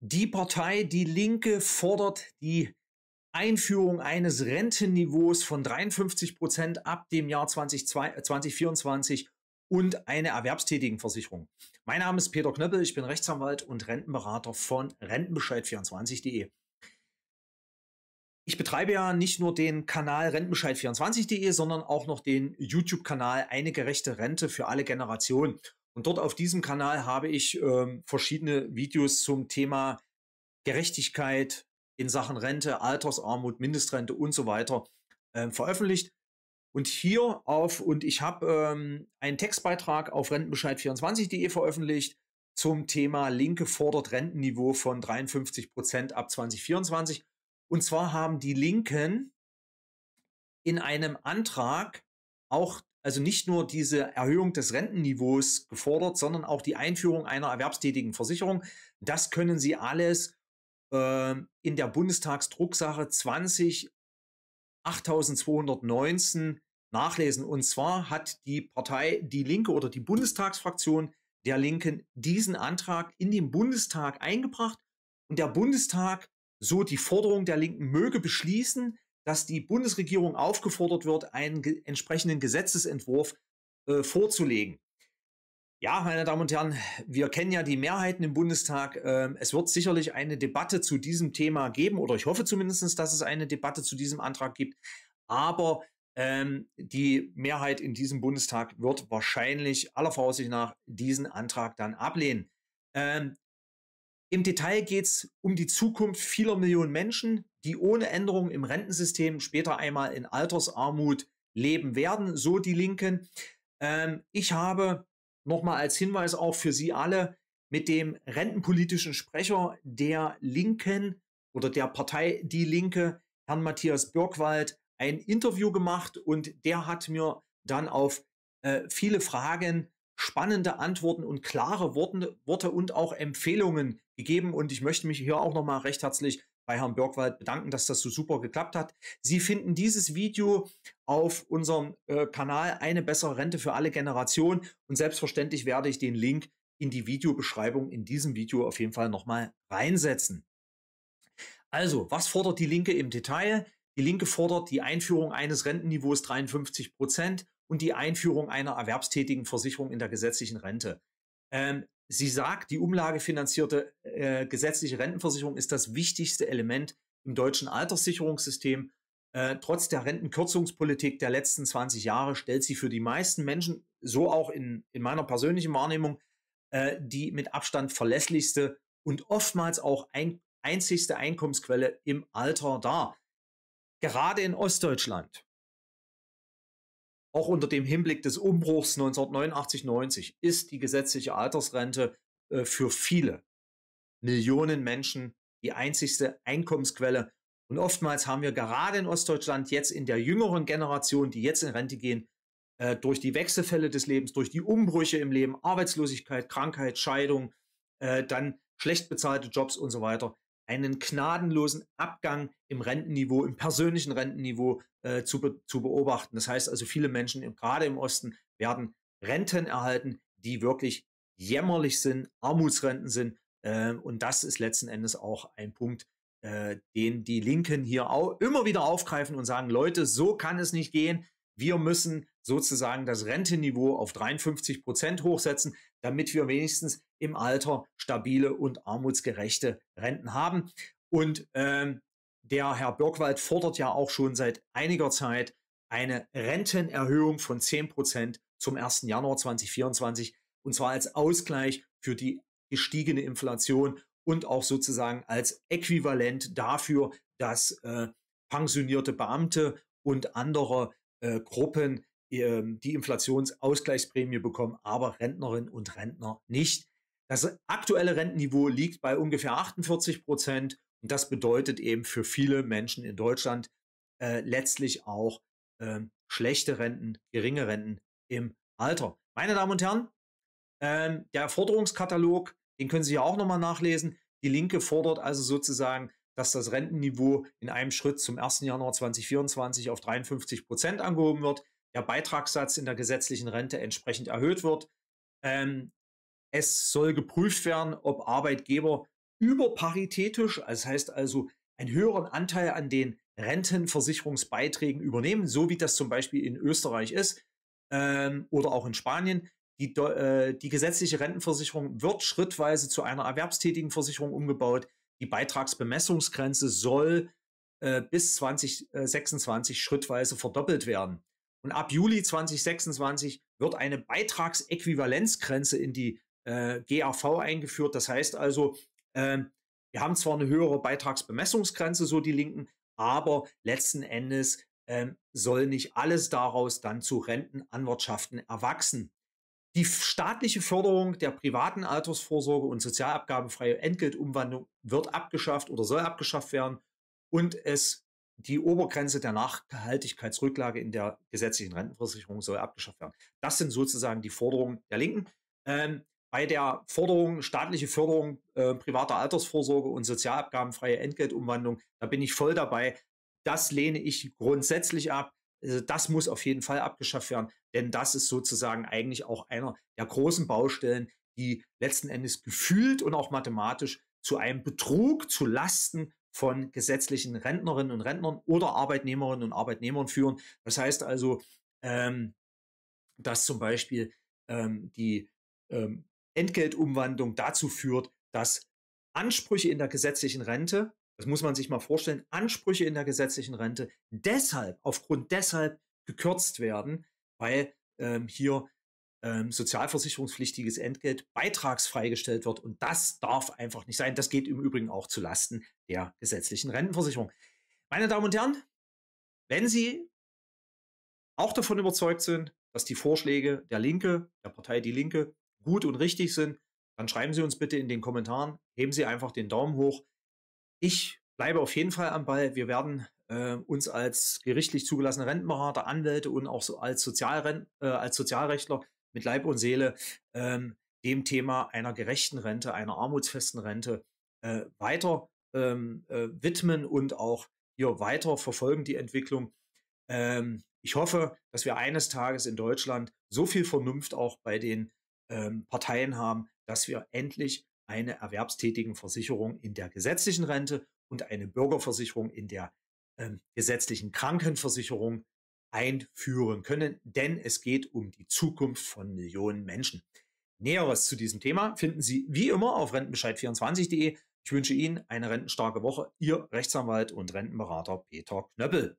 Die Partei Die Linke fordert die Einführung eines Rentenniveaus von 53 Prozent ab dem Jahr 2024 äh, und eine Erwerbstätigenversicherung. Mein Name ist Peter Knöppel, ich bin Rechtsanwalt und Rentenberater von Rentenbescheid24.de. Ich betreibe ja nicht nur den Kanal Rentenbescheid24.de, sondern auch noch den YouTube-Kanal Eine gerechte Rente für alle Generationen. Und dort auf diesem Kanal habe ich ähm, verschiedene Videos zum Thema Gerechtigkeit in Sachen Rente, Altersarmut, Mindestrente und so weiter äh, veröffentlicht. Und hier auf, und ich habe ähm, einen Textbeitrag auf rentenbescheid24.de veröffentlicht zum Thema Linke fordert Rentenniveau von 53 Prozent ab 2024. Und zwar haben die Linken in einem Antrag auch also nicht nur diese Erhöhung des Rentenniveaus gefordert, sondern auch die Einführung einer erwerbstätigen Versicherung. Das können Sie alles äh, in der Bundestagsdrucksache 20 8219 nachlesen. Und zwar hat die Partei Die Linke oder die Bundestagsfraktion der Linken diesen Antrag in den Bundestag eingebracht und der Bundestag so die Forderung der Linken möge beschließen, dass die Bundesregierung aufgefordert wird, einen ge entsprechenden Gesetzesentwurf äh, vorzulegen. Ja, meine Damen und Herren, wir kennen ja die Mehrheiten im Bundestag. Ähm, es wird sicherlich eine Debatte zu diesem Thema geben, oder ich hoffe zumindest, dass es eine Debatte zu diesem Antrag gibt. Aber ähm, die Mehrheit in diesem Bundestag wird wahrscheinlich aller Voraussicht nach diesen Antrag dann ablehnen. Ähm, im Detail geht es um die Zukunft vieler Millionen Menschen, die ohne Änderung im Rentensystem später einmal in Altersarmut leben werden, so die Linken. Ähm, ich habe nochmal als Hinweis auch für Sie alle mit dem rentenpolitischen Sprecher der Linken oder der Partei Die Linke, Herrn Matthias Birkwald, ein Interview gemacht und der hat mir dann auf äh, viele Fragen spannende Antworten und klare Worten, Worte und auch Empfehlungen gegeben. Und ich möchte mich hier auch nochmal recht herzlich bei Herrn Birkwald bedanken, dass das so super geklappt hat. Sie finden dieses Video auf unserem äh, Kanal Eine bessere Rente für alle Generationen. Und selbstverständlich werde ich den Link in die Videobeschreibung in diesem Video auf jeden Fall nochmal reinsetzen. Also, was fordert die Linke im Detail? Die Linke fordert die Einführung eines Rentenniveaus 53 Prozent und die Einführung einer erwerbstätigen Versicherung in der gesetzlichen Rente. Ähm, Sie sagt, die umlagefinanzierte äh, gesetzliche Rentenversicherung ist das wichtigste Element im deutschen Alterssicherungssystem. Äh, trotz der Rentenkürzungspolitik der letzten 20 Jahre stellt sie für die meisten Menschen, so auch in, in meiner persönlichen Wahrnehmung, äh, die mit Abstand verlässlichste und oftmals auch ein, einzigste Einkommensquelle im Alter dar. Gerade in Ostdeutschland auch unter dem Hinblick des Umbruchs 1989-90 ist die gesetzliche Altersrente äh, für viele Millionen Menschen die einzigste Einkommensquelle. Und oftmals haben wir gerade in Ostdeutschland jetzt in der jüngeren Generation, die jetzt in Rente gehen, äh, durch die Wechselfälle des Lebens, durch die Umbrüche im Leben, Arbeitslosigkeit, Krankheit, Scheidung, äh, dann schlecht bezahlte Jobs und so weiter, einen gnadenlosen Abgang im Rentenniveau, im persönlichen Rentenniveau äh, zu, be zu beobachten. Das heißt also, viele Menschen, gerade im Osten, werden Renten erhalten, die wirklich jämmerlich sind, Armutsrenten sind. Äh, und das ist letzten Endes auch ein Punkt, äh, den die Linken hier auch immer wieder aufgreifen und sagen, Leute, so kann es nicht gehen. Wir müssen sozusagen das Rentenniveau auf 53 Prozent hochsetzen, damit wir wenigstens im Alter stabile und armutsgerechte Renten haben. Und ähm, der Herr Birkwald fordert ja auch schon seit einiger Zeit eine Rentenerhöhung von 10 Prozent zum 1. Januar 2024 und zwar als Ausgleich für die gestiegene Inflation und auch sozusagen als Äquivalent dafür, dass äh, pensionierte Beamte und andere äh, Gruppen ähm, die Inflationsausgleichsprämie bekommen, aber Rentnerinnen und Rentner nicht. Das aktuelle Rentenniveau liegt bei ungefähr 48 Prozent und das bedeutet eben für viele Menschen in Deutschland äh, letztlich auch äh, schlechte Renten, geringe Renten im Alter. Meine Damen und Herren, äh, der Forderungskatalog, den können Sie ja auch nochmal nachlesen. Die Linke fordert also sozusagen, dass das Rentenniveau in einem Schritt zum 1. Januar 2024 auf 53 Prozent angehoben wird der Beitragssatz in der gesetzlichen Rente entsprechend erhöht wird. Ähm, es soll geprüft werden, ob Arbeitgeber überparitätisch, das heißt also einen höheren Anteil an den Rentenversicherungsbeiträgen übernehmen, so wie das zum Beispiel in Österreich ist ähm, oder auch in Spanien. Die, äh, die gesetzliche Rentenversicherung wird schrittweise zu einer erwerbstätigen Versicherung umgebaut. Die Beitragsbemessungsgrenze soll äh, bis 2026 äh, schrittweise verdoppelt werden. Und ab Juli 2026 wird eine Beitragsäquivalenzgrenze in die äh, GAV eingeführt. Das heißt also, äh, wir haben zwar eine höhere Beitragsbemessungsgrenze, so die Linken, aber letzten Endes äh, soll nicht alles daraus dann zu Rentenanwirtschaften erwachsen. Die staatliche Förderung der privaten Altersvorsorge und sozialabgabenfreie Entgeltumwandlung wird abgeschafft oder soll abgeschafft werden. Und es die Obergrenze der Nachhaltigkeitsrücklage in der gesetzlichen Rentenversicherung soll abgeschafft werden. Das sind sozusagen die Forderungen der Linken. Ähm, bei der Forderung staatliche Förderung äh, privater Altersvorsorge und sozialabgabenfreie Entgeltumwandlung, da bin ich voll dabei. Das lehne ich grundsätzlich ab. Also das muss auf jeden Fall abgeschafft werden, denn das ist sozusagen eigentlich auch einer der großen Baustellen, die letzten Endes gefühlt und auch mathematisch zu einem Betrug zu Lasten von gesetzlichen Rentnerinnen und Rentnern oder Arbeitnehmerinnen und Arbeitnehmern führen. Das heißt also, ähm, dass zum Beispiel ähm, die ähm, Entgeltumwandlung dazu führt, dass Ansprüche in der gesetzlichen Rente, das muss man sich mal vorstellen, Ansprüche in der gesetzlichen Rente deshalb, aufgrund deshalb gekürzt werden, weil ähm, hier ähm, sozialversicherungspflichtiges Entgelt beitragsfrei gestellt wird. Und das darf einfach nicht sein. Das geht im Übrigen auch zu Lasten der gesetzlichen Rentenversicherung. Meine Damen und Herren, wenn Sie auch davon überzeugt sind, dass die Vorschläge der Linke, der Partei Die Linke, gut und richtig sind, dann schreiben Sie uns bitte in den Kommentaren, heben Sie einfach den Daumen hoch. Ich bleibe auf jeden Fall am Ball. Wir werden äh, uns als gerichtlich zugelassene Rentenberater, Anwälte und auch so als, Sozialren äh, als Sozialrechtler mit Leib und Seele ähm, dem Thema einer gerechten Rente, einer armutsfesten Rente äh, weiter ähm, äh, widmen und auch hier weiter verfolgen die Entwicklung. Ähm, ich hoffe, dass wir eines Tages in Deutschland so viel Vernunft auch bei den ähm, Parteien haben, dass wir endlich eine erwerbstätigen Versicherung in der gesetzlichen Rente und eine Bürgerversicherung in der ähm, gesetzlichen Krankenversicherung einführen können, denn es geht um die Zukunft von Millionen Menschen. Näheres zu diesem Thema finden Sie wie immer auf rentenbescheid24.de. Ich wünsche Ihnen eine rentenstarke Woche. Ihr Rechtsanwalt und Rentenberater Peter Knöppel.